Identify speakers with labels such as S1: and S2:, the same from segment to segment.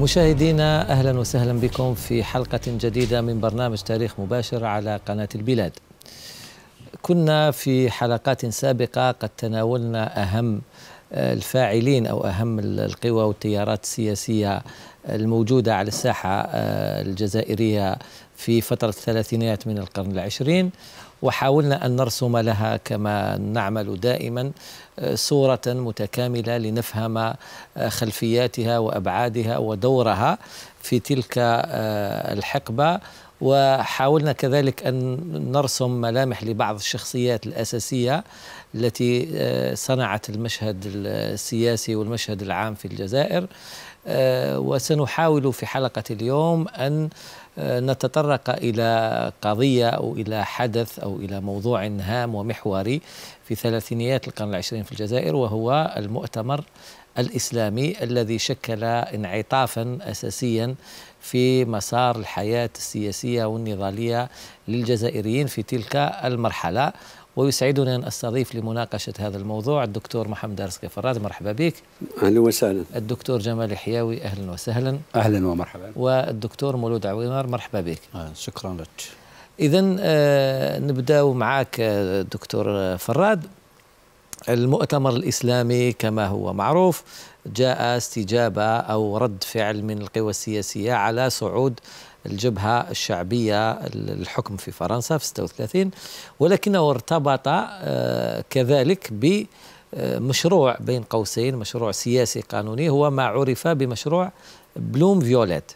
S1: مشاهدينا اهلا وسهلا بكم في حلقه جديده من برنامج تاريخ مباشر على قناه البلاد. كنا في حلقات سابقه قد تناولنا اهم آه، الفاعلين او اهم القوى والتيارات السياسيه الموجوده على الساحه آه، الجزائريه في فتره الثلاثينيات من القرن العشرين وحاولنا ان نرسم لها كما نعمل دائما صورة متكاملة لنفهم خلفياتها وأبعادها ودورها في تلك آه، الحقبة وحاولنا كذلك أن نرسم ملامح لبعض الشخصيات الأساسية التي آه، صنعت المشهد السياسي والمشهد العام في الجزائر آه، وسنحاول في حلقة اليوم أن نتطرق إلى قضية أو إلى حدث أو إلى موضوع هام ومحوري في ثلاثينيات القرن العشرين في الجزائر وهو المؤتمر الإسلامي الذي شكل انعطافا أساسيا في مسار الحياة السياسية والنضالية للجزائريين في تلك المرحلة ويسعدني أن أستضيف لمناقشة هذا الموضوع الدكتور محمد دارس كفراد مرحبا بك
S2: أهلا وسهلا
S1: الدكتور جمال حياوي أهلا وسهلا أهلا ومرحبا والدكتور مولود عويمر مرحبا بك آه شكرا لك اذا آه، نبداو معك آه، دكتور فراد المؤتمر الاسلامي كما هو معروف جاء استجابه او رد فعل من القوى السياسيه على صعود الجبهة الشعبية الحكم في فرنسا في 36 ولكنه ارتبط آه، كذلك بمشروع بين قوسين مشروع سياسي قانوني هو ما عرف بمشروع بلوم فيوليت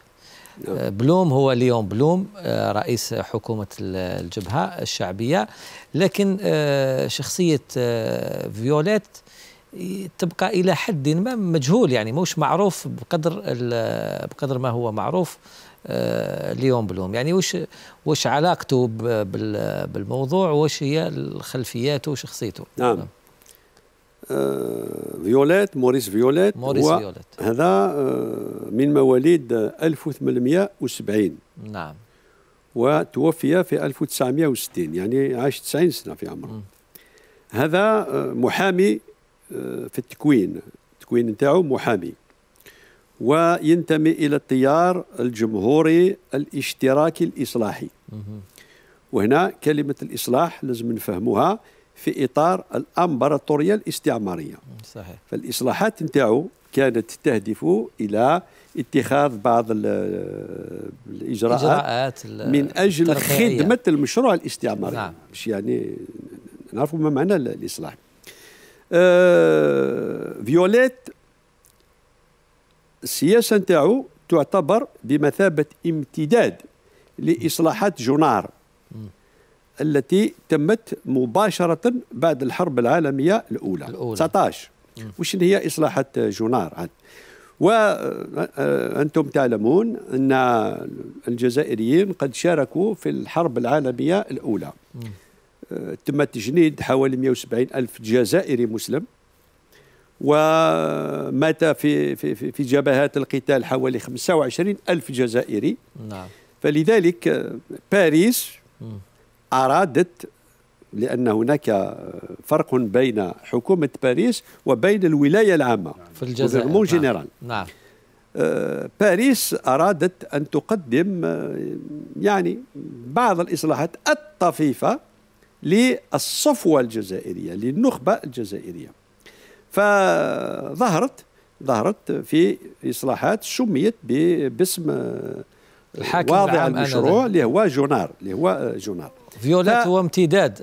S1: بلوم هو ليون بلوم آه، رئيس حكومة الجبهة الشعبية لكن آه، شخصية آه، فيوليت تبقى إلى حد ما مجهول يعني موش معروف بقدر بقدر ما هو معروف ليون بلوم يعني وش وش علاقته بالموضوع وش هي الخلفيات وشخصيته
S2: نعم آه، فيوليت موريس فيوليت موريس فيوليت هذا آه، من مواليد 1870 نعم وتوفي في 1960 يعني عاش 90 سنه في عمره م. هذا آه، محامي في التكوين التكوين نتاعو محامي وينتمي الى التيار الجمهوري الاشتراكي الاصلاحي مه. وهنا كلمه الاصلاح لازم نفهموها في اطار الامبراطوريه الاستعماريه صحيح فالاصلاحات نتاعو كانت تهدف الى اتخاذ بعض الاجراءات,
S1: من اجل خدمه
S2: المشروع الاستعماري نعم. مش يعني نعرفوا ما معنى الاصلاح آه فيوليت السياسه نتاعو تعتبر بمثابه امتداد لاصلاحات جونار التي تمت مباشرة بعد الحرب العالمية الأولى, 19 وش هي إصلاحات جونار عاد وأنتم آه، آه، تعلمون أن الجزائريين قد شاركوا في الحرب العالمية الأولى آه، تم تجنيد حوالي 170 ألف جزائري مسلم ومات في في في جبهات القتال حوالي 25 ألف جزائري نعم. فلذلك باريس مم. أرادت لأن هناك فرق بين حكومة باريس وبين الولاية العامة في الجزائر نعم. جنرال نعم آه، باريس أرادت أن تقدم آه، يعني بعض الإصلاحات الطفيفة للصفوة الجزائرية للنخبة الجزائرية فظهرت ظهرت في إصلاحات سميت باسم آه، الحاكم واضع المشروع اللي هو جونار اللي هو جونار فيوليت هو امتداد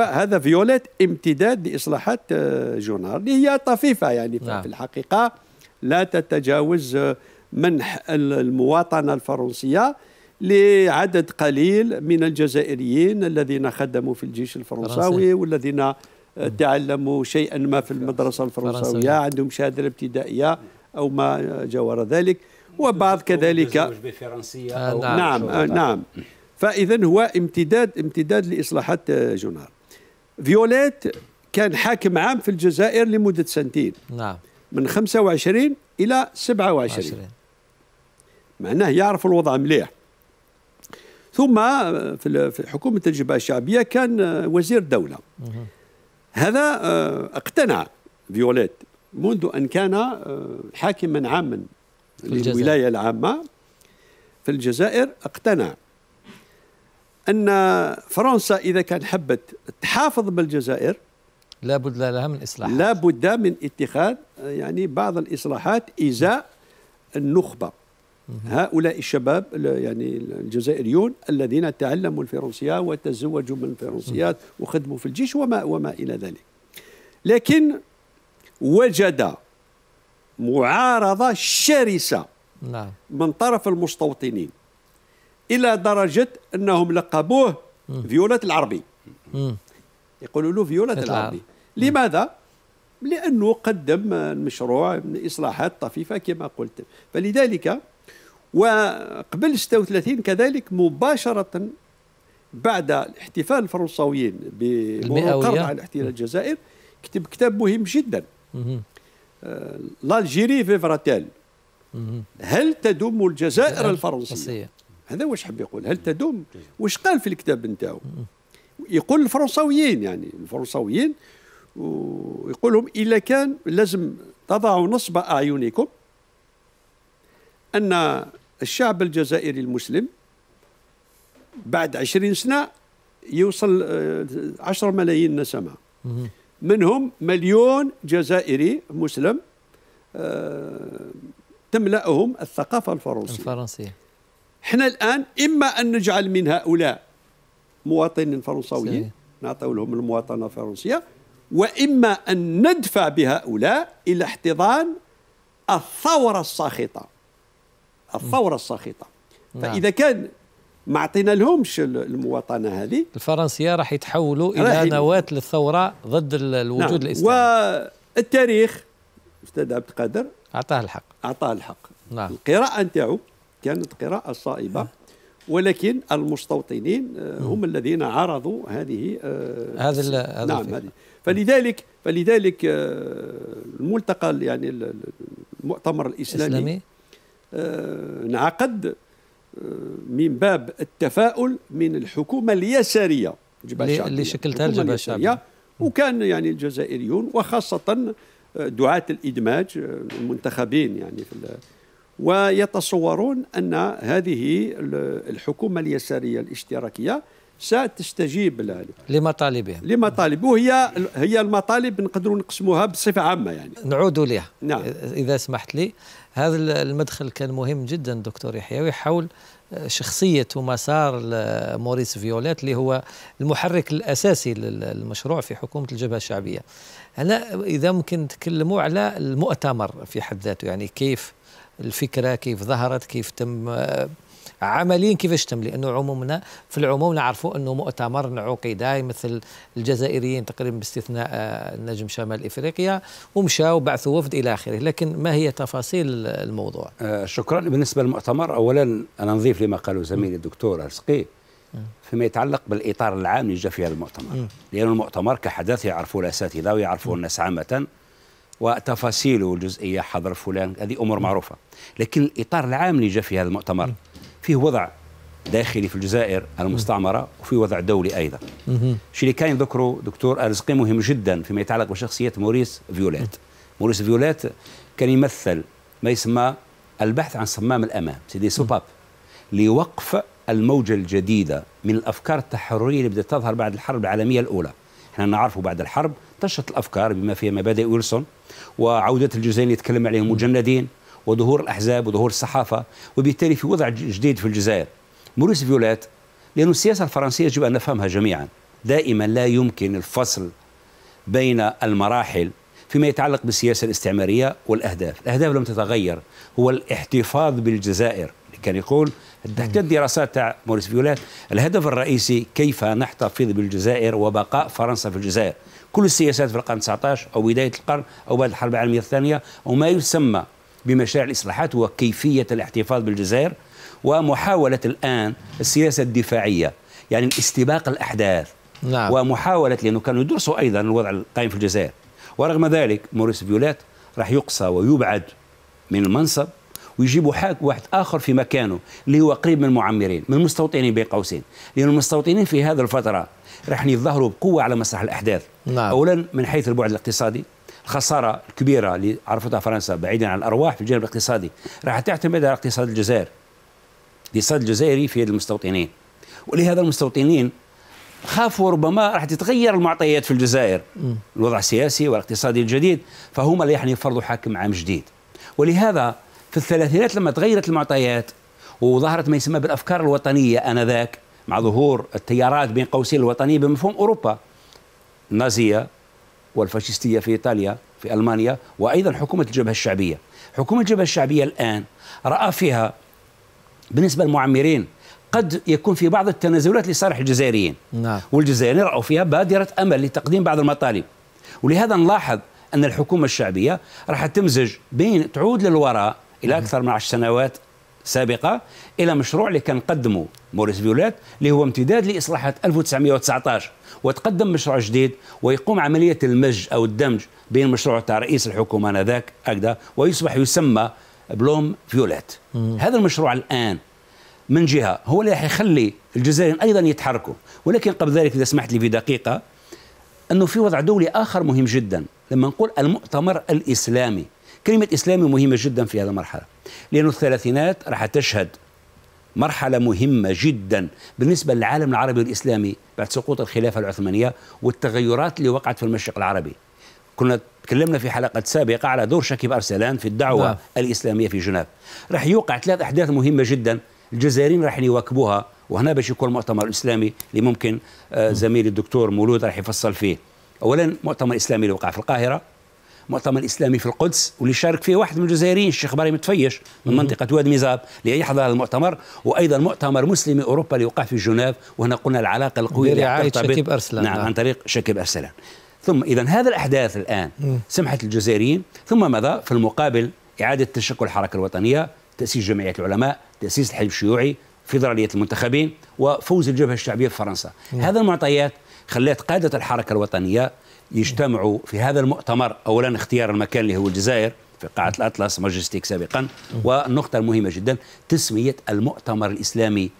S2: هذا فيوليت امتداد لاصلاحات آه، جونار اللي هي طفيفه يعني نعم. في الحقيقه لا تتجاوز آه، منح المواطنه الفرنسيه لعدد قليل من الجزائريين الذين خدموا في الجيش الفرنساوي والذين آه، تعلموا شيئا ما في المدرسه الفرنساويه عندهم شهاده ابتدائيه او ما جاور ذلك وبعض كذلك
S3: بفرنسية آه نعم نعم, نعم.
S2: فاذا هو امتداد امتداد لاصلاحات آه، جونار فيوليت كان حاكم عام في الجزائر لمده سنتين نعم من 25 الى 27 20. معناه يعرف الوضع مليح ثم آه، في حكومه الجبهه الشعبيه كان آه، وزير دوله مه. هذا اقتنع فيوليت منذ ان كان حاكما عاما للولايه العامه في الجزائر اقتنع ان فرنسا اذا كان حبت تحافظ بالجزائر لابد لها من اصلاحات لابد من اتخاذ يعني بعض الاصلاحات ازاء النخبه هؤلاء الشباب يعني الجزائريون الذين تعلموا الفرنسيه وتزوجوا من الفرنسيات وخدموا في الجيش وما وما الى ذلك لكن وجد معارضه شرسه نعم. من طرف المستوطنين الى درجه انهم لقبوه فيولات العربي يقولوا له فيولات العربي لماذا لانه قدم المشروع من اصلاحات طفيفه كما قلت فلذلك وقبل 36 كذلك مباشره بعد الاحتفال الفرنساويين بمرور على احتلال الجزائر كتب كتاب مهم جدا آه، لالجيري فيفراتيل هل تدم الجزائر الفرنسيه هذا واش حب يقول هل تدوم واش قال في الكتاب نتاعو يقول الفرنساويين يعني الفرنساويين ويقول لهم الا كان لازم تضعوا نصب اعينكم ان الشعب الجزائري المسلم بعد عشرين سنة يوصل آه، عشر ملايين نسمة منهم مليون جزائري مسلم آه، تملأهم الثقافة الفرنسية الفرنسية احنا الان اما ان نجعل من هؤلاء مواطنين فرنساويين نعطيو لهم المواطنه الفرنسيه واما ان ندفع بهؤلاء الى احتضان الثوره الساخطه الثوره الساخطه نعم. فاذا كان ما عطينا لهمش المواطنه هذه
S1: الفرنسيه راح يتحولوا الى نواه للثوره ضد نعم. الوجود نعم. الاسلامي
S2: والتاريخ استاذ عبد القادر اعطاه الحق اعطاه الحق نعم القراءه نتاعو كانت قراءة صائبة نعم. ولكن المستوطنين آه، هم الذين عرضوا هذه آه، هذا هذا نعم هذه فلذلك فلذلك آه، الملتقى يعني المؤتمر الاسلامي انعقد من باب التفاؤل من الحكومه اليساريه اللي شكلتها الجبهه الشعبيه وكان يعني الجزائريون وخاصه دعاة الادماج المنتخبين يعني في ويتصورون أن هذه الحكومة اليسارية الاشتراكية ستستجيب لمطالبهم لمطالب وهي هي المطالب نقدروا نقسموها بصفه عامه يعني نعود لها نعم. اذا سمحت لي هذا المدخل كان مهم
S1: جدا دكتور يحيوي حول شخصية ومسار موريس فيولات اللي هو المحرك الأساسي للمشروع في حكومة الجبهة الشعبية هنا إذا ممكن تكلموا على المؤتمر في حد ذاته يعني كيف الفكره كيف ظهرت كيف تم آه، عمليا كيفاش تم لانه عمومنا في العموم نعرفوا انه مؤتمر عقد مثل الجزائريين تقريبا باستثناء آه، نجم شمال افريقيا
S3: ومشى وبعثوا وفد الى اخره لكن ما هي تفاصيل الموضوع آه شكرا بالنسبه للمؤتمر اولا انا نضيف لما قاله زميلي الدكتور السقي فيما يتعلق بالاطار العام اللي جاء فيه المؤتمر لان المؤتمر كحدث يعرفه الاساتذه ويعرفه الناس عامه وتفاصيله الجزئيه حضر فلان هذه امور معروفه لكن الاطار العام اللي جاء في هذا المؤتمر فيه وضع داخلي في الجزائر المستعمره وفي وضع دولي ايضا الشيء اللي كان يذكره دكتور ارزقي مهم جدا فيما يتعلق بشخصيه موريس فيولات موريس فيولات كان يمثل ما يسمى البحث عن صمام الامام سيدي سوباب لوقف الموجه الجديده من الافكار التحرريه اللي بدات تظهر بعد الحرب العالميه الاولى احنا نعرفوا بعد الحرب انتشرت الافكار بما فيها مبادئ ويلسون وعوده الجزائر يتكلم عليهم مجندين وظهور الاحزاب وظهور الصحافه وبالتالي في وضع جديد في الجزائر موريس فيولات لأن السياسه الفرنسيه يجب ان نفهمها جميعا دائما لا يمكن الفصل بين المراحل فيما يتعلق بالسياسه الاستعماريه والاهداف، الاهداف لم تتغير هو الاحتفاظ بالجزائر كان يقول تحت الدراسات تاع موريس فيولات الهدف الرئيسي كيف نحتفظ بالجزائر وبقاء فرنسا في الجزائر كل السياسات في القرن 19 او بدايه القرن او بعد الحرب العالميه الثانيه وما يسمى بمشاريع الاصلاحات هو كيفيه الاحتفاظ بالجزائر ومحاوله الان السياسه الدفاعيه يعني استباق الاحداث نعم. ومحاوله لانه كانوا يدرسوا ايضا الوضع القائم في الجزائر ورغم ذلك موريس فيولات راح يقصى ويبعد من المنصب ويجيبوا واحد اخر في مكانه اللي هو قريب من المعمرين من المستوطنين بين قوسين لان المستوطنين في هذه الفتره راح يظهروا بقوه على مسرح الاحداث نعم. اولا من حيث البعد الاقتصادي الخساره الكبيره اللي عرفتها فرنسا بعيدا عن الارواح في الجانب الاقتصادي راح تعتمد على اقتصاد الجزائر الاقتصاد الجزائري في يد المستوطنين ولهذا المستوطنين خافوا ربما راح تتغير المعطيات في الجزائر الوضع السياسي والاقتصادي الجديد فهما اللي راح يعني يفرضوا حاكم عام جديد ولهذا في الثلاثينات لما تغيرت المعطيات وظهرت ما يسمى بالافكار الوطنيه انذاك مع ظهور التيارات بين قوسين الوطنيه بمفهوم اوروبا النازيه والفاشيستيه في ايطاليا في المانيا وايضا حكومه الجبهه الشعبيه حكومه الجبهه الشعبيه الان راى فيها بالنسبه للمعمرين قد يكون في بعض التنازلات لصالح الجزائريين نعم. والجزائريين راوا فيها بادره امل لتقديم بعض المطالب ولهذا نلاحظ ان الحكومه الشعبيه راح تمزج بين تعود للوراء الى اكثر من 10 سنوات سابقه الى مشروع اللي كان قدمه موريس فيولات اللي هو امتداد لاصلاحات 1919 وتقدم مشروع جديد ويقوم عمليه المج او الدمج بين مشروع تاع رئيس الحكومه انذاك هكذا ويصبح يسمى بلوم فيولات هذا المشروع الان من جهه هو اللي راح يخلي الجزائريين ايضا يتحركوا ولكن قبل ذلك اذا سمحت لي في دقيقه انه في وضع دولي اخر مهم جدا لما نقول المؤتمر الاسلامي كلمة إسلامي مهمة جدا في هذه المرحلة لأن الثلاثينات راح تشهد مرحلة مهمة جدا بالنسبة للعالم العربي والإسلامي بعد سقوط الخلافة العثمانية والتغيرات اللي وقعت في المشرق العربي كنا تكلمنا في حلقة سابقة على دور شكيب أرسلان في الدعوة نعم. الإسلامية في جنيف راح يوقع ثلاث أحداث مهمة جدا الجزائريين راح يواكبوها وهنا باش يكون المؤتمر الإسلامي اللي ممكن آه، نعم. زميلي الدكتور مولود راح يفصل فيه أولا مؤتمر إسلامي اللي وقع في القاهرة مؤتمر إسلامي في القدس واللي شارك فيه واحد من الجزائريين الشيخ ابراهيم متفيش من منطقة واد ميزاب ليحضر المؤتمر وأيضا مؤتمر مسلمي أوروبا اللي وقع في جنيف وهنا قلنا العلاقة القوية برعاية شكيب أرسلان نعم عن طريق شكيب أرسلان ثم إذا هذه الأحداث الآن سمحت الجزائريين ثم ماذا في المقابل إعادة تشكل الحركة الوطنية تأسيس جمعية العلماء تأسيس الحزب الشيوعي فيدرالية المنتخبين وفوز الجبهة الشعبية في فرنسا هذه المعطيات خلات قادة الحركة الوطنية يجتمعوا في هذا المؤتمر أولا اختيار المكان اللي هو الجزائر في قاعة الأطلس ماجستيك سابقا والنقطة المهمة جدا تسمية المؤتمر الإسلامي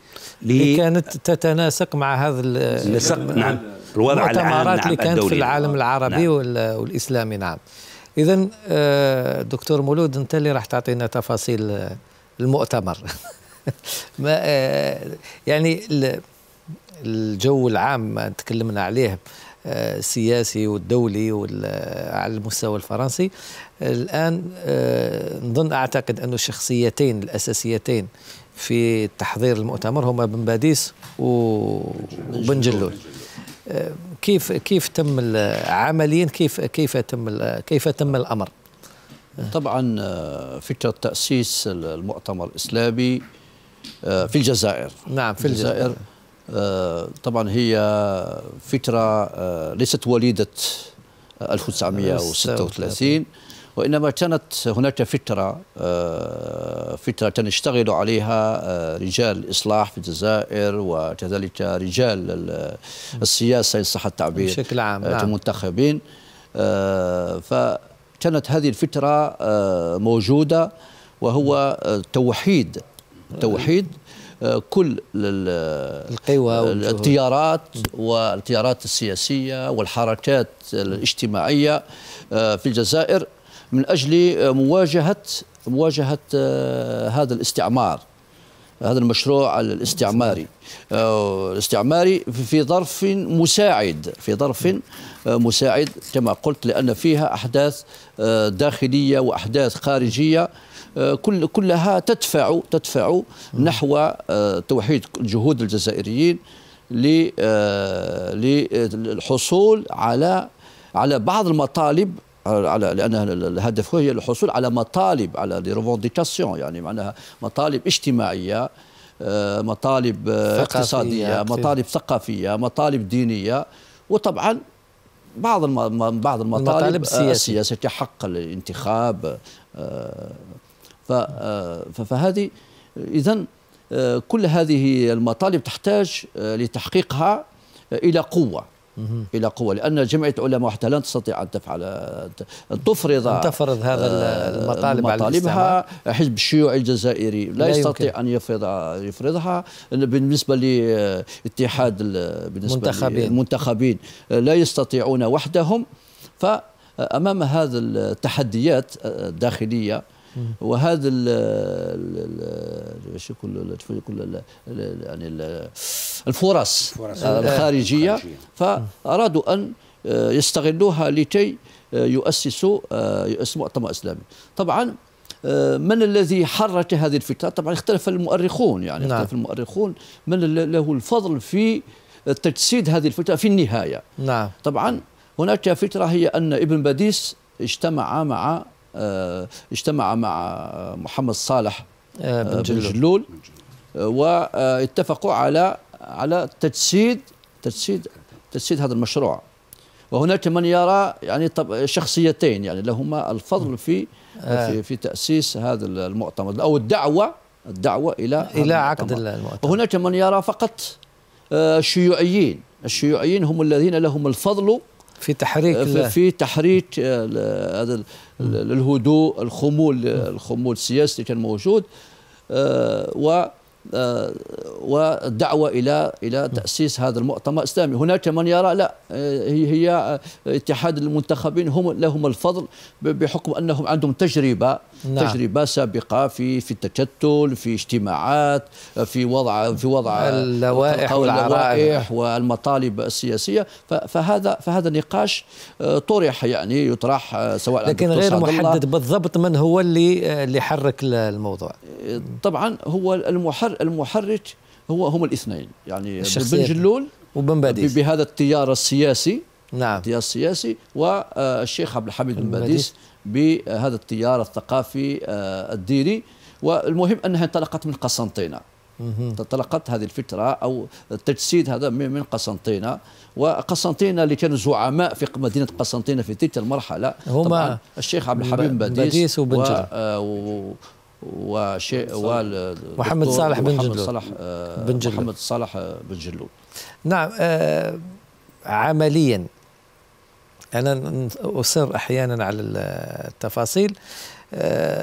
S3: اللي كانت تتناسق مع هذا
S1: السق نعم الوضع العام اللي نعم، كانت في العالم نعم. العربي نعم. والإسلامي نعم إذا آه، دكتور مولود أنت اللي راح تعطينا تفاصيل آه، المؤتمر ما آه، يعني الجو العام ما تكلمنا عليه السياسي والدولي على المستوى الفرنسي الآن آه، نظن أعتقد أن الشخصيتين الأساسيتين في تحضير المؤتمر هما بن باديس وبن جلول آه، كيف كيف تم عمليا كيف كيف تم كيف تم الامر؟ طبعا آه، فكره تاسيس المؤتمر
S4: الاسلامي في الجزائر نعم في الجزائر, الجزائر آه، طبعا هي فكرة آه، ليست وليدة 1936 آه، وإنما كانت هناك فترة فترة كان يشتغل عليها رجال الإصلاح في الجزائر وكذلك رجال السياسة إن صح التعبير بشكل عام نعم. المنتخبين فكانت هذه الفترة موجودة وهو توحيد توحيد كل القوى التيارات والتيارات السياسيه والحركات الاجتماعيه آه، في الجزائر من اجل مواجهه مواجهه آه، هذا الاستعمار هذا المشروع الاستعماري آه، الاستعماري في ظرف مساعد في ظرف مساعد كما قلت لان فيها احداث داخليه واحداث خارجيه آه، كل كلها تدفع تدفع نحو آه، توحيد جهود الجزائريين آه، للحصول على على بعض المطالب على لان الهدف هو هي الحصول على مطالب على ريفونديكاسيون يعني معناها مطالب اجتماعيه مطالب اقتصاديه مطالب ثقافيه مطالب دينيه وطبعا بعض بعض المطالب, المطالب السياسيه حق الانتخاب آه، فهذه إذا آه، كل هذه المطالب تحتاج آه، لتحقيقها إلى قوة الى قوه لان جمعيه العلماء وحدها لن تستطيع ان تفعل ان تفرض ان تفرض هذا المطالب مطالبها حزب الشيوعي الجزائري لا, لا يستطيع يمكن. ان يفرض يفرضها بالنسبه لاتحاد بالنسبه للمنتخبين المنتخبين لا يستطيعون وحدهم فامام هذه التحديات الداخليه وهذا شو كل كل يعني الفرص آه، الخارجيه فارادوا ان آه، يستغلوها لكي آه، يؤسسوا يؤسس مؤتمر اسلامي طبعا من الذي حرك هذه الفكره طبعا اختلف المؤرخون يعني نعم. اختلف المؤرخون من له الفضل في تجسيد هذه الفكره في النهايه نعم. طبعا هناك فكره هي ان ابن باديس اجتمع مع آه، اجتمع مع محمد صالح آه، آه، بن جلول واتفقوا على على تجسيد تجسيد تجسيد هذا المشروع وهناك من يرى يعني شخصيتين يعني لهما الفضل في في, في تاسيس هذا المؤتمر او الدعوه الدعوه الى الى عقد المؤتمر وهناك من يرى فقط الشيوعيين الشيوعيين هم الذين لهم الفضل في تحريك في, آه، في تحريك آه، هذا الهدوء الخمول آه، الخمول السياسي كان موجود و آه، ودعوة إلى إلى تأسيس هذا المؤتمر الإسلامي هناك من يرى لا آه، هي آه، اتحاد المنتخبين هم لهم الفضل بحكم أنهم عندهم تجربة نعم. تجربة سابقة في في التكتل في اجتماعات في وضع في وضع اللوائح والعرائح والمطالب السياسية فهذا فهذا نقاش طرح يعني يطرح سواء لكن غير محدد بالضبط من هو اللي اللي حرك الموضوع طبعا هو المحرك المحرك هو هم الاثنين يعني بن جلول وبن باديس بهذا التيار السياسي نعم التيار السياسي والشيخ آه، عبد الحميد بن باديس بهذا التيار الثقافي آه، الديني والمهم انها انطلقت من قسنطينه انطلقت هذه الفترة أو التجسيد هذا من قسنطينة وقسنطينة اللي كانوا زعماء في مدينة قسنطينة في تلك المرحلة هما الشيخ عبد الحميد بن باديس وبن جلول آه، وشيء وال محمد صالح بن جلول صالح بن آه، جلول محمد
S1: صالح آه، بن جلول نعم آه، عمليا انا اصر احيانا على التفاصيل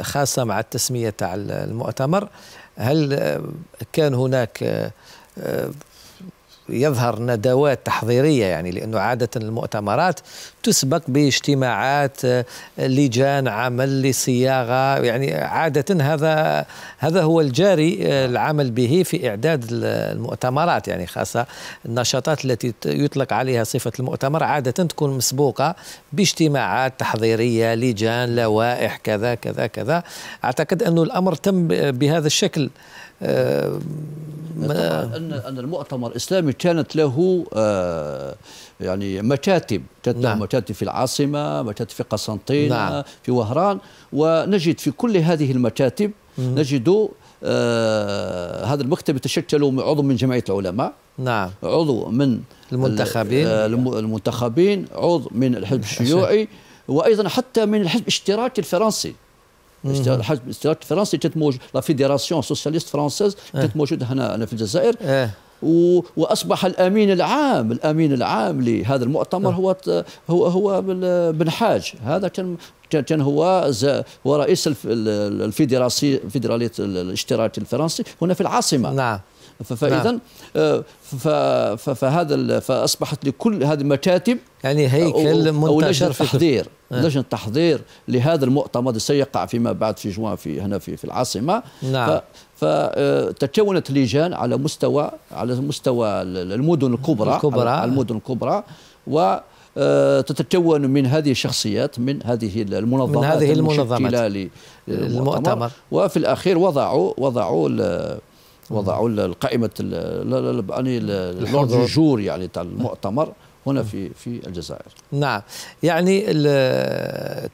S1: خاصه مع التسميه تاع المؤتمر هل كان هناك يظهر ندوات تحضيرية يعني لأنه عادة المؤتمرات تسبق باجتماعات آه، لجان عمل لصياغة يعني عادة هذا هذا هو الجاري آه، العمل به في إعداد المؤتمرات يعني خاصة النشاطات التي يطلق عليها صفة المؤتمر عادة تكون مسبوقة باجتماعات تحضيرية لجان لوائح كذا كذا كذا أعتقد أنه الأمر تم بهذا الشكل آه، ان ان المؤتمر الاسلامي كانت له
S4: آه، يعني مكاتب نعم. مكاتب في العاصمه مكاتب في قسنطين نعم. في وهران ونجد في كل هذه المكاتب نجد آه هذا المكتب يتشكل من عضو من جمعيه العلماء نعم عضو من المنتخبين آه، المنتخبين عضو من الحزب الشيوعي وايضا حتى من الحزب الاشتراكي الفرنسي الاحتجاج الفرنسي كانت موجوده لا فيدراسيون سوسياليست فرانسيز كانت إيه. موجوده هنا في الجزائر إيه. واصبح الامين العام الامين العام لهذا المؤتمر إيه. هو هو هو بن حاج هذا كان كان هو هو رئيس الفيدراسي الفيدرالية الاشتراكي الفرنسي هنا في العاصمه نعم فاذا نعم. آه، فهذا فاصبحت لكل هذه المكاتب يعني هيكل منتشر في تحضير نعم. لجنه تحضير لهذا المؤتمر سيقع فيما بعد في جوان في هنا في, في العاصمه نعم فتكونت آه، لجان على مستوى على مستوى المدن الكبرى الكبرى على المدن الكبرى و آه، تتكون من هذه الشخصيات من هذه المنظمات من هذه المنظمات المؤتمر وفي الاخير وضعوا وضعوا وضعوا القائمه يعني الجور يعني تاع المؤتمر هنا في في الجزائر
S1: نعم يعني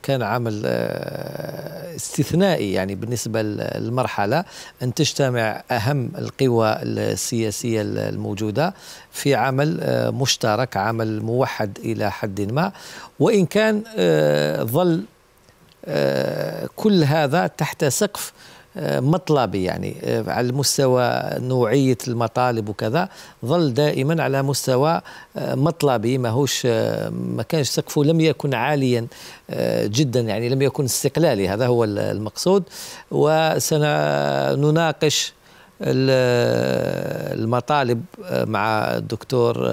S1: كان عمل آه، استثنائي يعني بالنسبه للمرحله ان تجتمع اهم القوى السياسيه الموجوده في عمل آه، مشترك عمل موحد الى حد ما وان كان آه، ظل كل هذا تحت سقف آه، مطلبي يعني آه، على المستوى نوعية المطالب وكذا ظل دائما على مستوى آه، مطلبي ماهوش ما كانش سقفه لم يكن عاليا جدا يعني لم يكن استقلالي هذا هو المقصود وسنناقش المطالب مع الدكتور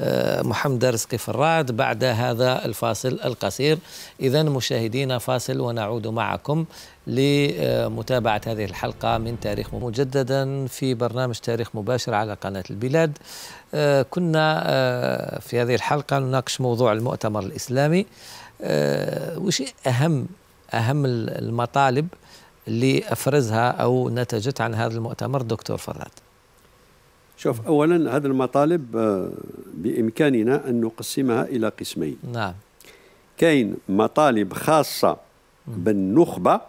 S1: آه، محمد رزقي فراد بعد هذا الفاصل القصير إذا مشاهدينا فاصل ونعود معكم لمتابعة هذه الحلقة من تاريخ مجددا في برنامج تاريخ مباشر على قناة البلاد آه، كنا آه، في هذه الحلقة نناقش موضوع المؤتمر الإسلامي وش أهم أهم المطالب اللي أفرزها أو نتجت عن هذا المؤتمر دكتور فراد
S2: شوف اولا هذه المطالب آه، بامكاننا ان نقسمها الى قسمين نعم كاين مطالب خاصه بالنخبه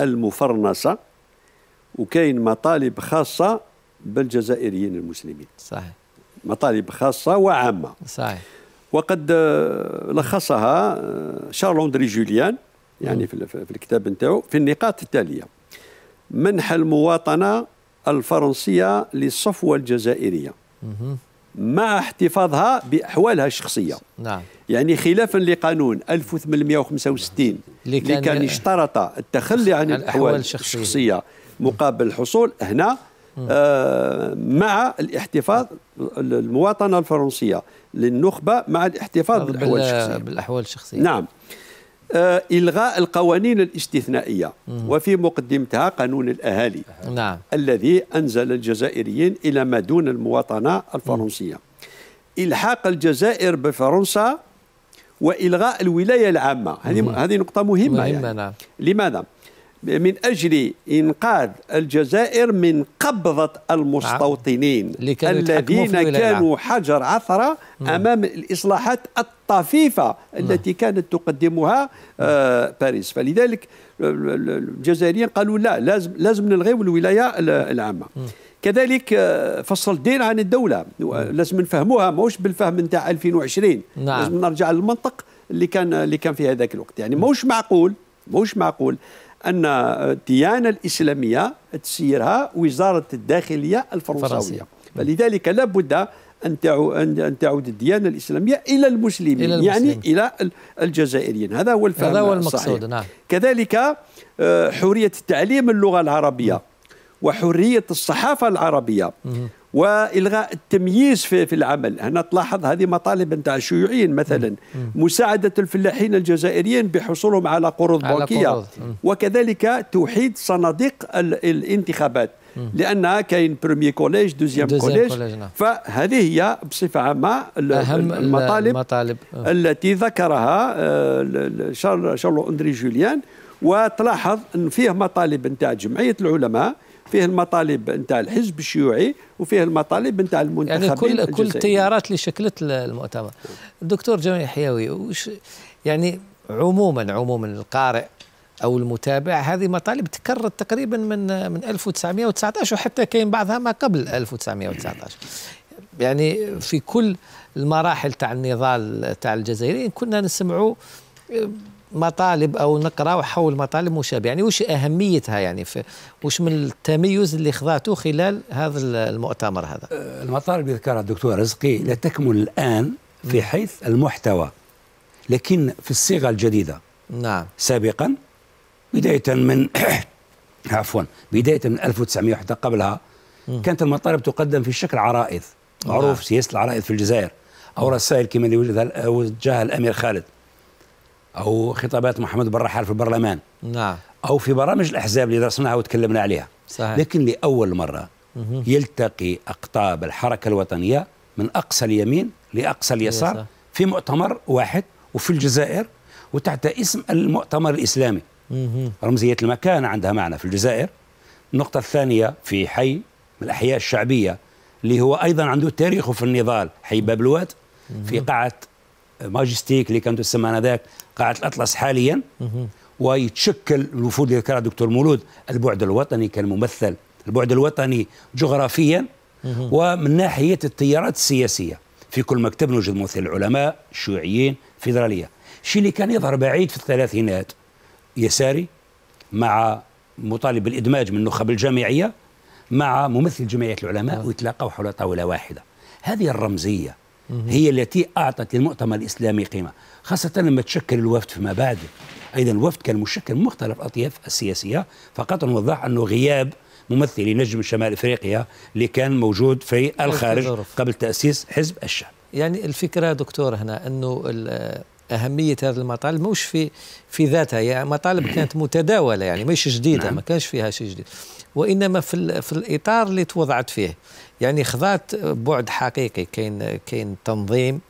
S2: المفرنسه وكاين مطالب خاصه بالجزائريين المسلمين صحيح مطالب خاصه وعامه صحيح وقد آه، لخصها آه، شارل اندري جوليان يعني في الكتاب نتاعو في النقاط التاليه منح المواطنه الفرنسية للصفوة الجزائرية مع احتفاظها بأحوالها الشخصية نعم. يعني خلافا لقانون 1865 اللي كان, كان اشترط التخلي عن الأحوال الشخصية, الشخصية مقابل الحصول هنا آه مع الاحتفاظ المواطنة الفرنسية للنخبة مع الاحتفاظ بالأحوال الشخصية بالأحوال الشخصية نعم آه، إلغاء القوانين الاستثنائية وفي مقدمتها قانون الأهالي نعم. الذي أنزل الجزائريين إلى ما دون المواطنة الفرنسية إلحاق الجزائر بفرنسا وإلغاء الولاية العامة هذه هذه نقطة مهمة, مهمة يعني. نعم. لماذا؟ من اجل انقاذ الجزائر من قبضه المستوطنين نعم. الذين كانوا حجر عثره امام الاصلاحات الطفيفه التي كانت تقدمها آه، باريس فلذلك الجزائريين قالوا لا لازم لازم نلغي الولايه العامه كذلك آه، فصل الدين عن الدوله لازم نفهموها ماهوش بالفهم نتاع 2020 نعم. لازم نرجع للمنطق اللي كان اللي كان في هذاك الوقت يعني ماهوش معقول ماهوش معقول أن الديانة الإسلامية تسيرها وزارة الداخلية الفرنسية, الفرنسية. فلذلك لابد أن تعود أن تعود الديانة الإسلامية إلى المسلمين إلى يعني المسلمين. يعني إلى الجزائريين هذا هو الفهم هذا هو المقصود نعم كذلك آه، حرية تعليم اللغة العربية وحرية الصحافة العربية والغاء التمييز في, في العمل هنا تلاحظ هذه مطالب نتاع الشيوعيين مثلا مساعده الفلاحين الجزائريين بحصولهم على قروض بنكيه وكذلك توحيد صناديق الانتخابات لانها كاين برومي كوليج دوزيام, كوليج, كوليج نعم. فهذه هي بصفه عامه اهم المطالب, المطالب. أه. التي ذكرها آه، شارل اندري جوليان وتلاحظ ان فيه مطالب نتاع جمعيه العلماء فيه المطالب نتاع الحزب الشيوعي وفيه المطالب نتاع المنتخبين يعني كل كل التيارات
S1: اللي شكلت المؤتمر الدكتور جمال حيوي وش يعني عموما عموما القارئ او المتابع هذه مطالب تكررت تقريبا من من 1919 وحتى كاين بعضها ما قبل 1919 يعني في كل المراحل تاع النضال تاع الجزائريين كنا نسمعوا مطالب او نقراو حول مطالب مشابهه يعني واش اهميتها يعني وش واش من التميز
S3: اللي خضعته خلال هذا المؤتمر هذا أه، المطالب اللي ذكرها الدكتور رزقي لا تكمن الان في حيث المحتوى لكن في الصيغه الجديده نعم سابقا بدايه من عفوا بدايه من 1900 قبلها كانت المطالب تقدم في شكل عرائض معروف نعم. سياسه العرائض في الجزائر او رسائل كما وجهها الامير خالد او خطابات محمد بن رحال في البرلمان نعم او في برامج الاحزاب اللي درسناها وتكلمنا عليها صحيح. لكن لاول مره مه. يلتقي اقطاب الحركه الوطنيه من اقصى اليمين لاقصى إيه، اليسار في مؤتمر واحد وفي الجزائر وتحت اسم المؤتمر الاسلامي مه. رمزيه المكان عندها معنى في الجزائر النقطه الثانيه في حي من الاحياء الشعبيه اللي هو ايضا عنده تاريخه في النضال حي الواد في قاعه ماجستيك اللي كانت تسمى انذاك قاعه الاطلس حاليا ويتشكل الوفود اللي ذكرها دكتور مولود البعد الوطني كان ممثل البعد الوطني جغرافيا ومن ناحيه التيارات السياسيه في كل مكتب نوجد ممثل العلماء الشيوعيين فيدراليه الشيء اللي كان يظهر بعيد في الثلاثينات يساري مع مطالب بالادماج من النخب الجامعيه مع ممثل جمعيه العلماء آه. ويتلاقوا حول طاوله واحده هذه الرمزيه هي التي أعطت للمؤتمر الإسلامي قيمة خاصة لما تشكل الوفد فيما بعد أيضا الوفد كان مشكل من مختلف الأطياف السياسية فقط نوضح أنه غياب ممثلي نجم شمال إفريقيا اللي كان موجود في الخارج قبل تأسيس حزب الشعب
S1: يعني الفكرة دكتور هنا أنه اهميه هذا المطالب مش في في ذاتها هي يعني مطالب كانت متداوله يعني مش جديده نعم. ما كانش فيها شيء جديد وانما في في الاطار اللي توضعت فيه يعني خضات بعد حقيقي كاين كاين تنظيم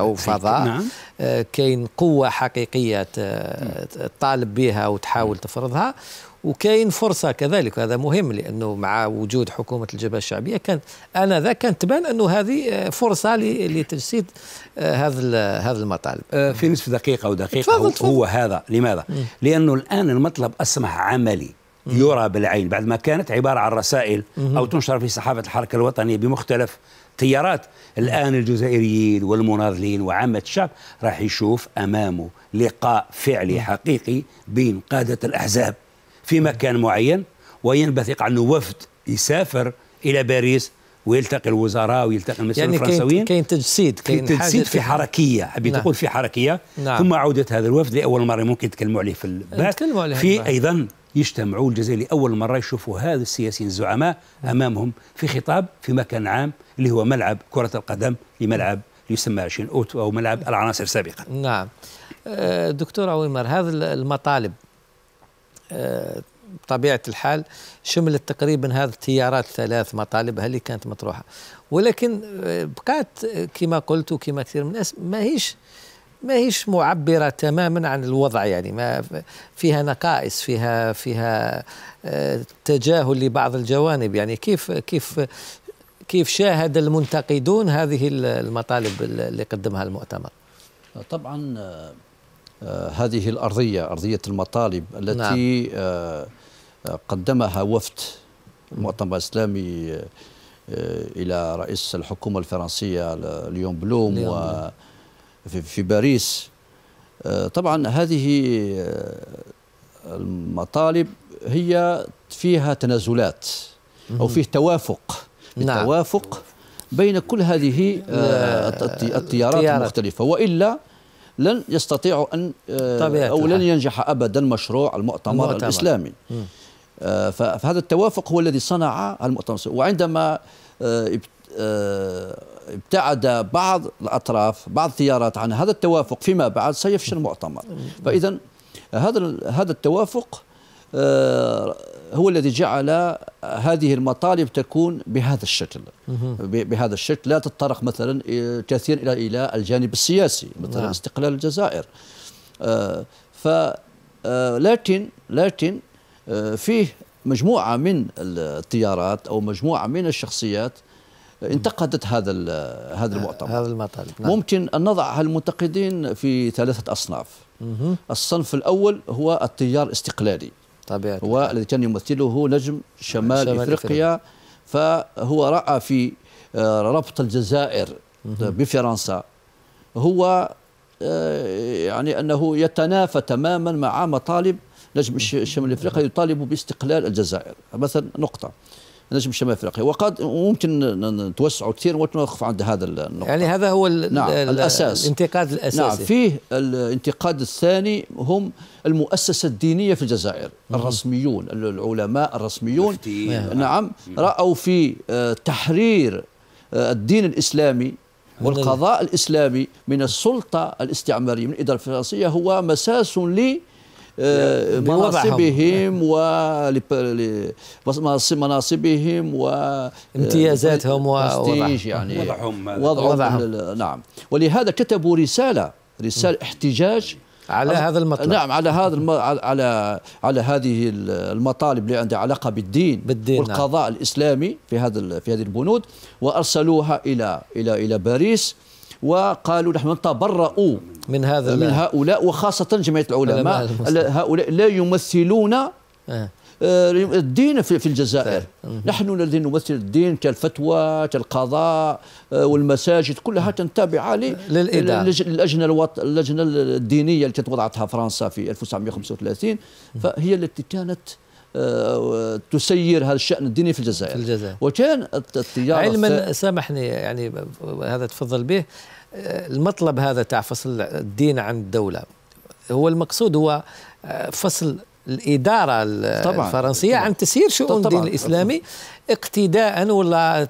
S1: او فضاء نعم. آه، كاين قوه حقيقيه نعم. تطالب بها وتحاول نعم. تفرضها وكاين فرصه كذلك هذا مهم لانه مع وجود حكومه الجبهه الشعبيه كان انا ذا كانت تبان انه هذه آه، فرصه
S3: لتجسيد آه، هذا هذا المطالب آه، في نصف دقيقه او دقيقه هو, هو هذا لماذا لانه الان المطلب اصبح عملي يرى بالعين بعد ما كانت عباره عن رسائل او تنشر في صحافه الحركه الوطنيه بمختلف تيارات الان الجزائريين والمناضلين وعامه الشعب راح يشوف امامه لقاء فعلي حقيقي بين قاده الاحزاب في مكان معين وينبثق عنه وفد يسافر الى باريس ويلتقي الوزراء ويلتقي المسؤولين يعني الفرنسويين كاين تجسيد كاين تجسيد في حركيه حبيت نعم. في حركيه نعم. ثم عوده هذا الوفد لاول مره ممكن يتكلموا عليه في الباك في الباك. ايضا يجتمعوا الجزائر لاول مره يشوفوا هذا السياسيين الزعماء نعم. امامهم في خطاب في مكان عام اللي هو ملعب كره القدم لملعب يسمى 20 اوت او ملعب العناصر سابقا نعم أه، دكتور عويمر
S1: هذه المطالب بطبيعه الحال شملت تقريبا هذه التيارات الثلاث مطالبها اللي كانت مطروحه ولكن آه، بقات آه، كما قلت وكما كثير من الناس ما هيش ما هيش معبره تماما عن الوضع يعني ما فيها نقائص فيها فيها آه، تجاهل لبعض الجوانب يعني كيف كيف كيف شاهد المنتقدون هذه المطالب اللي قدمها المؤتمر طبعا آه، هذه
S4: الأرضية أرضية المطالب التي نعم. آه، آه، قدمها وفد المؤتمر الإسلامي إلى رئيس الحكومة الفرنسية ليون بلوم و في باريس طبعا هذه المطالب هي فيها تنازلات أو فيه توافق نعم. توافق بين كل هذه التيارات المختلفة وإلا لن يستطيعوا أن آه، أو لن ينجح أبدا مشروع المؤتمر, المؤتمر. الإسلامي آه، فهذا التوافق هو الذي صنع المؤتمر وعندما آه، ابتعد بعض الأطراف بعض الثيارات عن هذا التوافق فيما بعد سيفشل المؤتمر فإذا هذا هذا التوافق آه، هو الذي جعل هذه المطالب تكون بهذا الشكل بهذا الشكل لا تتطرق مثلا كثيرا الى الى الجانب السياسي مثلا نعم. استقلال الجزائر آه، ف آه، لكن لكن فيه مجموعه من التيارات او مجموعه من الشخصيات انتقدت هذا هذا المؤتمر هذا
S1: المطالب نعم.
S4: ممكن ان نضع المنتقدين في ثلاثه اصناف الصنف الاول هو التيار الاستقلالي طبيعة. والذي كان يمثله نجم شمال, شمال إفريقيا, إفريقيا فهو رأى في آه، ربط الجزائر بفرنسا هو آه، يعني أنه يتنافى تماما مع مطالب نجم شمال إفريقيا يطالب باستقلال الجزائر مثلا نقطة نجم الشمال الافريقي وقد ممكن نتوسعوا كثير ونوقف عند هذا النقطه يعني هذا هو ال نعم الاساس الانتقاد الاساسي نعم فيه الانتقاد الثاني هم المؤسسه الدينيه في الجزائر الرسميون العلماء الرسميون نعم, نعم، راوا في آه، تحرير آه، الدين الاسلامي والقضاء الاسلامي من السلطه الاستعماريه من الاداره الفرنسيه هو مساس لي
S1: آه،
S4: مناصبهم و مناصبهم و آه، امتيازاتهم ووضعهم يعني وضعهم, وضعهم, وضعهم نعم ولهذا كتبوا رساله رساله احتجاج على هذا المطلب نعم على هذا الم... على على هذه المطالب اللي عندها علاقه بالدين, بالدين نعم. والقضاء نعم. الاسلامي في هذا في هذه البنود وارسلوها الى الى الى باريس وقالوا نحن نتبرأ من هذا من هؤلاء وخاصة جمعية العلماء هؤلاء لا يمثلون آه. آه، الدين في الجزائر طيب. نحن الذين نمثل الدين كالفتوى كالقضاء آه، والمساجد كلها تنتابع للجنه الوط... اللجنه الدينيه التي وضعتها فرنسا في 1935 فهي التي كانت تسير هذا الشأن الديني
S1: في الجزائر, في الجزائر. وكان التيار علما سامحني يعني هذا تفضل به المطلب هذا تاع فصل الدين عن الدولة هو المقصود هو آه، فصل الإدارة طبعا الفرنسية طبعا عن تسيير شؤون الدين الإسلامي اقتداء ولا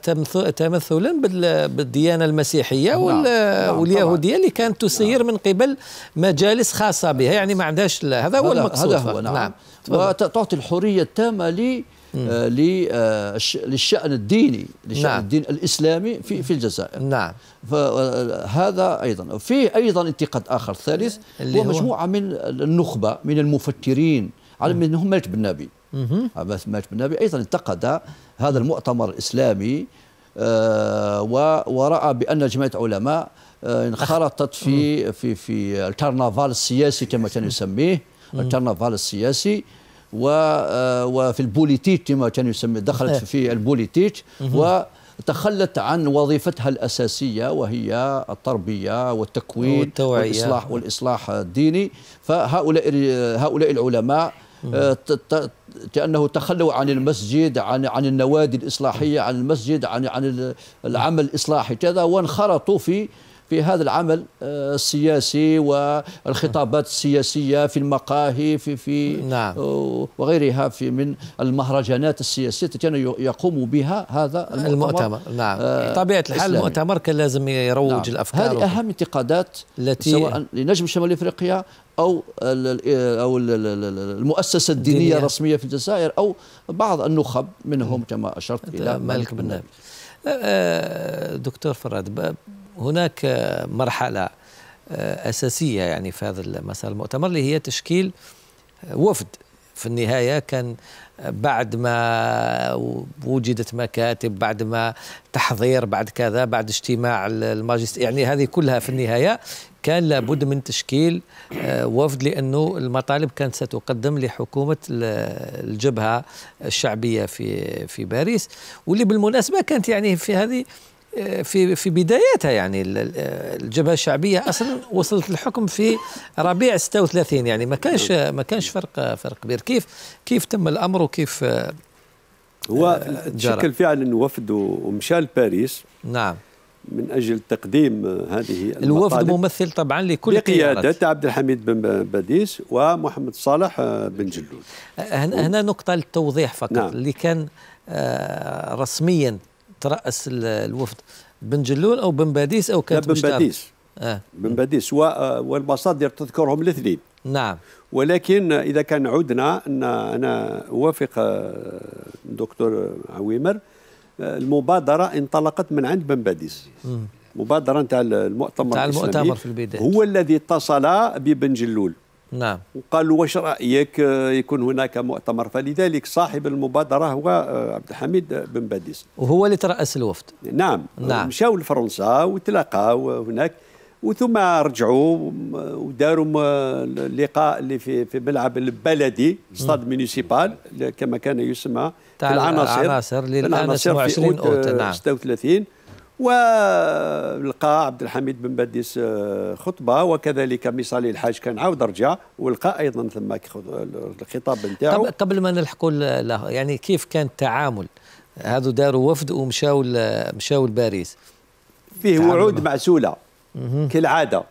S1: تمثلا بالديانة المسيحية نعم، نعم، واليهودية اللي كانت تسير نعم. من قبل مجالس خاصة بها يعني ما عندهاش هذا هو المقصود هذا هو نعم, نعم. وتعطي الحرية التامة لي آه،
S4: آه، للشأن الديني للشأن نعم. الدين الإسلامي في في الجزائر نعم فهذا آه، أيضا فيه أيضا انتقاد آخر ثالث اللي هو مجموعة من النخبة من المفكرين على منهم مالك بن نبي مالك بن نبي أيضا انتقد هذا المؤتمر الإسلامي آه ورأى بأن جمعية علماء انخرطت في في في الكرنفال السياسي كما كان يسميه الكرنفال السياسي آه، وفي البوليتيك كما كان يسمي دخلت إيه. في البوليتيك وتخلت عن وظيفتها الأساسية وهي التربية والتكوين والتوعية. والإصلاح والإصلاح الديني فهؤلاء هؤلاء العلماء آه، كأنه تخلوا عن المسجد عن عن النوادي الإصلاحية عن المسجد عن عن العمل الإصلاحي كذا وانخرطوا في في هذا العمل آه، السياسي والخطابات السياسية في المقاهي في في نعم. وغيرها في من المهرجانات السياسية التي كان يقوم بها هذا المؤتمر, المؤتمر. نعم آه طبيعة الحال المؤتمر
S1: كان لازم يروج نعم. الأفكار هذه
S4: أهم انتقادات التي سواء لنجم شمال إفريقيا او او المؤسسه الدينيه الرسميه في الجزائر او بعض النخب منهم
S1: كما اشرت الى مالك بن نابل دكتور فراد هناك مرحلة آه، أساسية يعني في هذا المسار المؤتمر اللي هي تشكيل آه، وفد في النهاية كان آه، بعد ما وجدت مكاتب بعد ما تحضير بعد كذا بعد اجتماع الماجستير يعني هذه كلها في النهاية كان لابد من تشكيل وفد لأنه المطالب كانت ستقدم لحكومة الجبهة الشعبية في في باريس واللي بالمناسبة كانت يعني في هذه في في بدايتها يعني الجبهه الشعبيه اصلا وصلت للحكم في ربيع 36 يعني ما كانش ما كانش فرق فرق كبير كيف كيف تم الامر وكيف آه،
S2: هو تشكل آه، فعلا وفد ومشى لباريس نعم من اجل تقديم هذه الوفد ممثل
S1: طبعا لكل بقياده
S2: عبد الحميد بن باديس ومحمد صالح آه، بن جلول هنا,
S1: هنا نقطه للتوضيح فقط نعم. اللي كان رسميا ترأس الوفد بن جلول أو بن باديس أو كانت بن باديس
S2: آه. بن باديس والمصادر تذكرهم الاثنين نعم ولكن إذا كان عدنا أن أنا أوافق الدكتور آه، عويمر آه، المبادرة انطلقت من عند بن باديس مبادرة نتاع المؤتمر, المؤتمر في البداية هو الذي اتصل ببن جلول نعم وقالوا واش رايك آه، يكون هناك مؤتمر فلذلك صاحب المبادره هو آه، عبد الحميد بن باديس وهو اللي تراس الوفد نعم نعم مشاو لفرنسا وتلاقاو هناك وثم رجعوا آه، وداروا اللقاء اللي في في ملعب البلدي ستاد ميونيسيبال كما كان يسمى في العناصر العناصر للان 20 اوت نعم 36 ولقى عبد الحميد بن بديس آه، خطبه وكذلك مصالي الحاج كان عاود رجع ولقى ايضا ثم الخطاب نتاعو
S1: قبل ما نلحقوا له يعني كيف كان التعامل
S2: هذو داروا وفد ومشاو مشاو لباريس فيه وعود معسوله كالعاده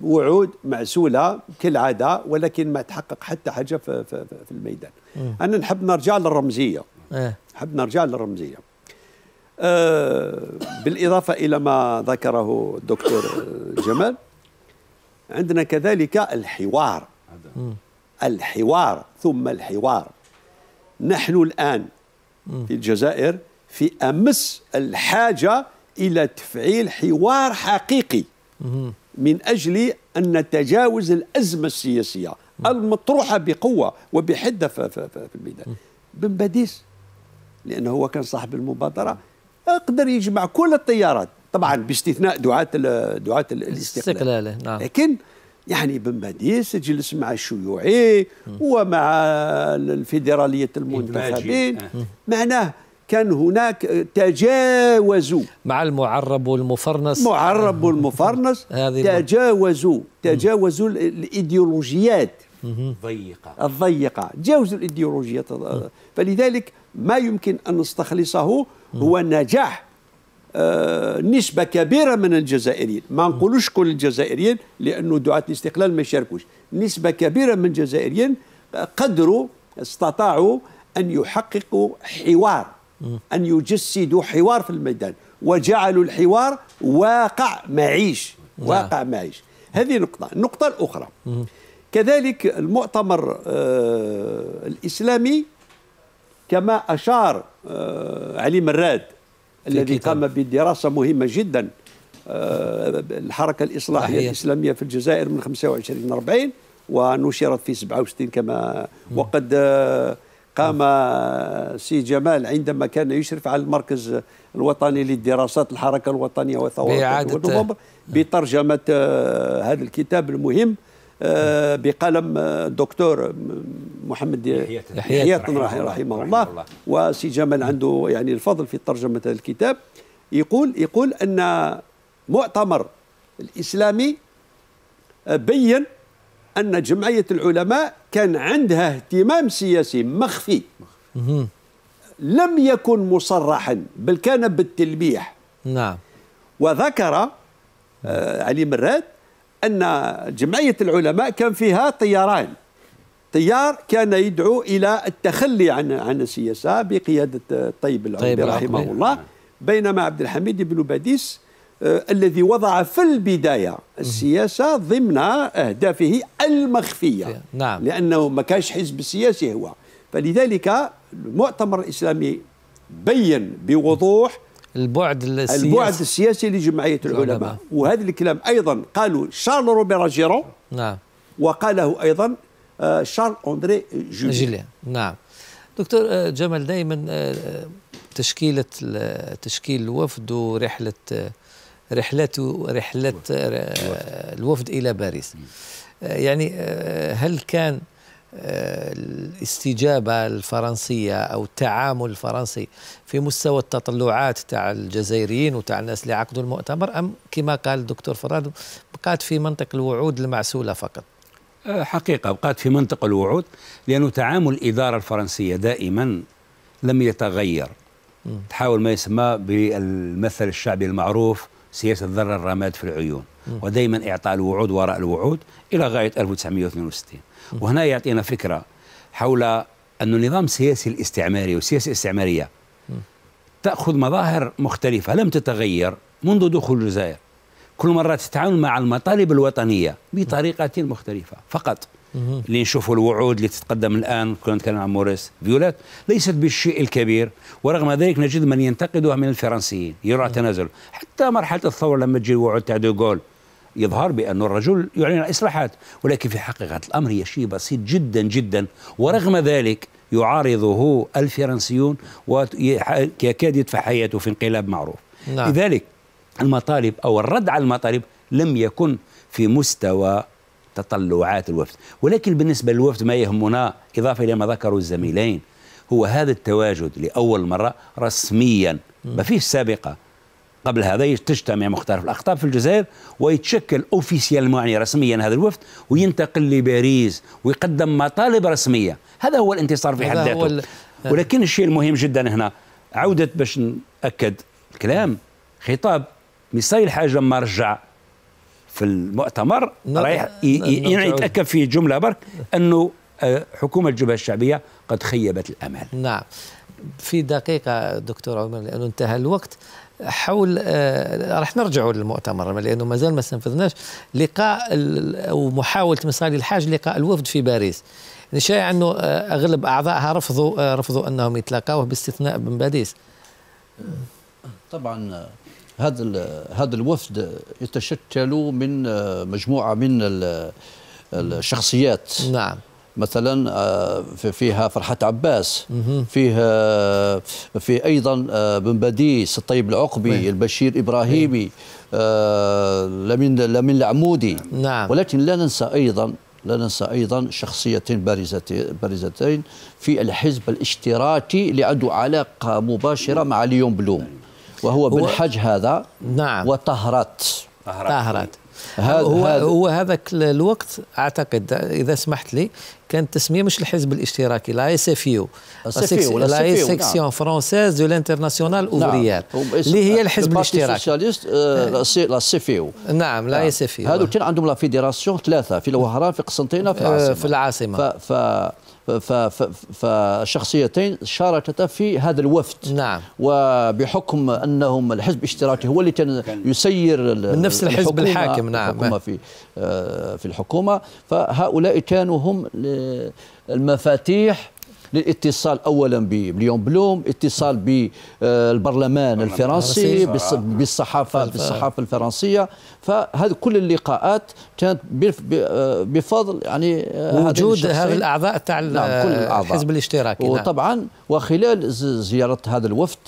S2: وعود معسوله كالعاده ولكن ما تحقق حتى حاجه في, في, في الميدان انا نحب نرجع للرمزيه إيه. نحب نرجع للرمزيه آه، بالإضافة إلى ما ذكره الدكتور آه، جمال عندنا كذلك الحوار الحوار ثم الحوار نحن الآن في الجزائر في أمس الحاجة إلى تفعيل حوار حقيقي من أجل أن نتجاوز الأزمة السياسية المطروحة بقوة وبحدة في الميدان بن باديس لأنه هو كان صاحب المبادرة قدر يجمع كل التيارات طبعا باستثناء دعاة دعاة الاستقلال نعم. لكن يعني بن باديس جلس مع الشيوعي ومع الفيدرالية المنتخبين معناه كان هناك تجاوزوا مع المعرب والمفرنس معرب والمفرنس تجاوزوا تجاوزوا الايديولوجيات الضيقة الضيقة تجاوزوا الايديولوجيات فلذلك ما يمكن أن نستخلصه هو نجاح آه، نسبة كبيرة من الجزائريين ما نقولوش كل الجزائريين لأنه دعاة الاستقلال ما يشاركوش نسبة كبيرة من الجزائريين قدروا استطاعوا أن يحققوا حوار أن يجسدوا حوار في الميدان وجعلوا الحوار واقع معيش نعم. واقع معيش هذه نقطة النقطة الأخرى كذلك المؤتمر آه، الإسلامي كما أشار آه، علي مراد الذي قام بدراسة مهمة جدا آه، الحركة الإصلاحية صحيح. الإسلامية في الجزائر من 25 40 ونشرت في 67 كما وقد آه، قام سي جمال عندما كان يشرف على المركز الوطني للدراسات الحركة الوطنية وثورة بإعادة بترجمة هذا الكتاب المهم آه، بقلم الدكتور آه، آه، محمد يحيى رحمه الله الله. وسي جمال عنده يعني الفضل في ترجمة هذا الكتاب يقول يقول أن مؤتمر الإسلامي بين أن جمعية العلماء كان عندها اهتمام سياسي مخفي لم يكن مصرحا بل كان بالتلبيح نعم وذكر علي مراد أن جمعية العلماء كان فيها طياران طيار كان يدعو إلى التخلي عن عن السياسة بقيادة الطيب العربي طيب, طيب رحمه العقلية. الله نعم. بينما عبد الحميد بن باديس آه الذي وضع في البداية السياسة ضمن أهدافه المخفية نعم. لأنه ما كانش حزب سياسي هو فلذلك المؤتمر الإسلامي بين بوضوح البعد السياسي البعد السياسي لجمعية العلماء, وهذا الكلام أيضا قالوا شارل روبيرا جيرون نعم وقاله أيضا آه، شارل أندري جوليان
S1: نعم دكتور آه، جمال دائما آه، تشكيلة تشكيل الوفد ورحلة رحلته رحلة الوفد إلى باريس يعني هل كان الاستجابة الفرنسية أو التعامل الفرنسي في مستوى التطلعات تاع الجزائريين وتاع الناس اللي عقدوا المؤتمر أم كما قال الدكتور فراد بقات في منطق الوعود المعسولة فقط
S3: أه، حقيقة بقات في منطق الوعود لأنه تعامل الإدارة الفرنسية دائما لم يتغير م. تحاول ما يسمى بالمثل الشعبي المعروف سياسة ذر الرماد في العيون م. ودائما إعطاء الوعود وراء الوعود إلى غاية 1962 وهنا يعطينا فكرة حول أن النظام السياسي الاستعماري والسياسة الاستعمارية تأخذ مظاهر مختلفة لم تتغير منذ دخول الجزائر كل مرة تتعامل مع المطالب الوطنية بطريقة مختلفة فقط اللي نشوفوا الوعود اللي تتقدم الآن كنا نتكلم عن موريس فيولات ليست بالشيء الكبير ورغم ذلك نجد من ينتقدها من الفرنسيين يرى تنازل حتى مرحلة الثورة لما تجي الوعود تاع دوغول يظهر بأن الرجل يعلن إصلاحات ولكن في حقيقة الأمر هي شيء بسيط جدا جدا ورغم ذلك يعارضه الفرنسيون ويكاد يدفع حياته في انقلاب معروف نعم. لذلك المطالب أو الرد على المطالب لم يكن في مستوى تطلعات الوفد ولكن بالنسبة للوفد ما يهمنا إضافة إلى ما ذكروا الزميلين هو هذا التواجد لأول مرة رسميا ما فيه سابقة قبل هذا تجتمع مختلف الاقطاب في الجزائر ويتشكل اوفيسيال يعني رسميا هذا الوفد وينتقل لباريس ويقدم مطالب رسمية هذا هو الانتصار في حد ذاته آه. ولكن الشيء المهم جدا هنا عودة باش نأكد الكلام خطاب ميسايل الحاج لما رجع في المؤتمر رايح يعني يتأكد في جملة برك أنه آه، حكومة الجبهة الشعبية قد خيبت الأمال
S1: نعم في دقيقة دكتور عمر لأنه انتهى الوقت حول آه، راح نرجعوا للمؤتمر لانه مازال ما استنفذناش لقاء او محاوله مصالي الحاج لقاء الوفد في باريس شائع انه آه، اغلب اعضائها رفضوا آه، رفضوا انهم يتلاقاوه باستثناء بن باديس طبعا هذا هذا الوفد
S4: يتشكل من مجموعه من الشخصيات نعم مثلا آه، فيها فرحة عباس فيها آه، في أيضا آه، بن بديس الطيب العقبي نعم. البشير إبراهيمي أيوة. لمن لمن العمودي نعم. ولكن لا ننسى أيضا لا ننسى أيضا شخصيتين بارزتين في الحزب الاشتراكي اللي عنده علاقة مباشرة مم. مع ليون بلوم وهو بالحج هذا نعم وطهرت
S1: طهرت هذا هو, هذا هو هذاك الوقت اعتقد اذا سمحت لي كانت التسميه مش الحزب الاشتراكي لا اس اف يو لا سيكسيون فرونسيز دو لانترناسيونال اوفريال
S4: اللي هي الحزب الاشتراكي آه، نعم. لا سي اف يو نعم لا نعم. اس اف يو هذو كان عندهم لا فيديراسيون ثلاثه في الوهران في قسنطينه في آه، العاصمه في العاصمه فالشخصيتين شاركتا في هذا الوفد نعم وبحكم انهم الحزب الاشتراكي هو اللي كان يسير من نفس الحزب الحاكم نعم الحكومة في آه، في الحكومه فهؤلاء كانوا هم المفاتيح للاتصال اولا بليون بلوم اتصال بالبرلمان آه، الفرنسي آه. بالصحافه بالصحافه الفرنسيه فهذه كل اللقاءات كانت آه، بفضل يعني وجود هذه الاعضاء
S1: تاع نعم كل الأعضاء. الحزب الاشتراكي نعم. وطبعا
S4: وخلال زياره هذا الوفد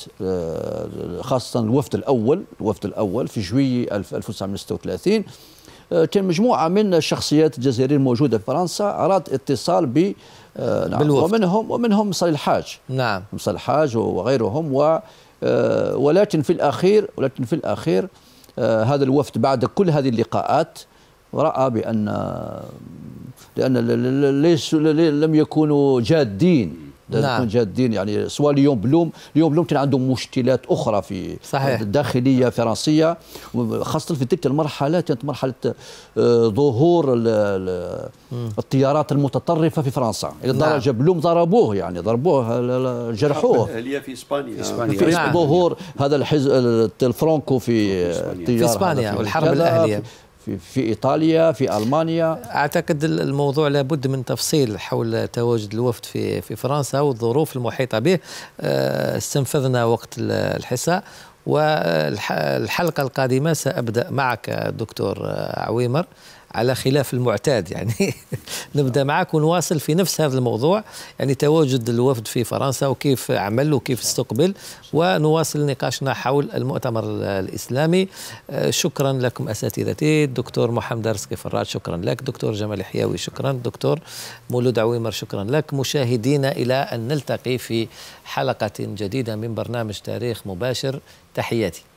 S4: خاصه الوفد الاول الوفد الاول في جويي 1936 كان مجموعه من الشخصيات الجزائريه الموجوده في فرنسا اراد اتصال ب آه، نعم بالوفد. ومنهم ومنهم مصري الحاج نعم مصري الحاج وغيرهم و آه، ولكن في الاخير ولكن في الاخير آه، هذا الوفد بعد كل هذه اللقاءات راى بان لان ليش لم يكونوا جادين نعم. جادين يعني سوا ليون بلوم ليون بلوم كان عندهم مشكلات اخرى في صحيح. الداخليه فرنسيه خاصه في تلك المرحله كانت مرحله آه، ظهور التيارات المتطرفه في فرنسا الى نعم. درجه بلوم ضربوه يعني ضربوه جرحوه
S2: في اسبانيا في آه. اسبانيا نعم. في نعم.
S4: ظهور هذا الحزب الفرانكو في, في اسبانيا والحرب الاهليه
S1: في, في إيطاليا في ألمانيا أعتقد الموضوع لابد من تفصيل حول تواجد الوفد في, في فرنسا والظروف المحيطة به آه، استنفذنا وقت الحصة والحلقة القادمة سأبدأ معك دكتور عويمر على خلاف المعتاد يعني نبدا معك ونواصل في نفس هذا الموضوع يعني تواجد الوفد في فرنسا وكيف عمل وكيف استقبل ونواصل نقاشنا حول المؤتمر الاسلامي آه، شكرا لكم اساتذتي الدكتور محمد رزقي فراد شكرا لك دكتور جمال حياوي شكرا دكتور مولود عويمر شكرا لك مشاهدينا الى ان نلتقي في حلقه جديده من برنامج تاريخ مباشر تحياتي